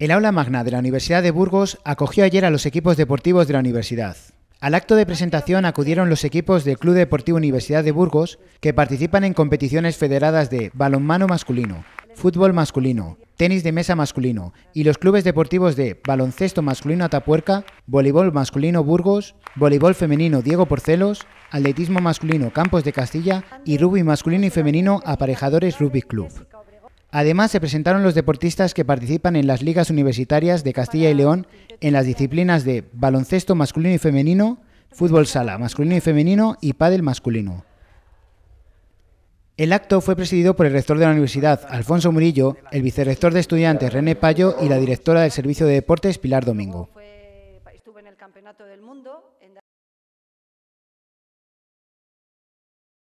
El aula magna de la Universidad de Burgos acogió ayer a los equipos deportivos de la universidad. Al acto de presentación acudieron los equipos del Club Deportivo Universidad de Burgos que participan en competiciones federadas de balonmano masculino, fútbol masculino, tenis de mesa masculino y los clubes deportivos de baloncesto masculino Atapuerca, voleibol masculino Burgos, voleibol femenino Diego Porcelos, atletismo masculino Campos de Castilla y rugby masculino y femenino Aparejadores Rugby Club. Además, se presentaron los deportistas que participan en las ligas universitarias de Castilla y León en las disciplinas de baloncesto masculino y femenino, fútbol sala masculino y femenino y pádel masculino. El acto fue presidido por el rector de la universidad, Alfonso Murillo, el vicerrector de estudiantes, René Payo, y la directora del Servicio de Deportes, Pilar Domingo.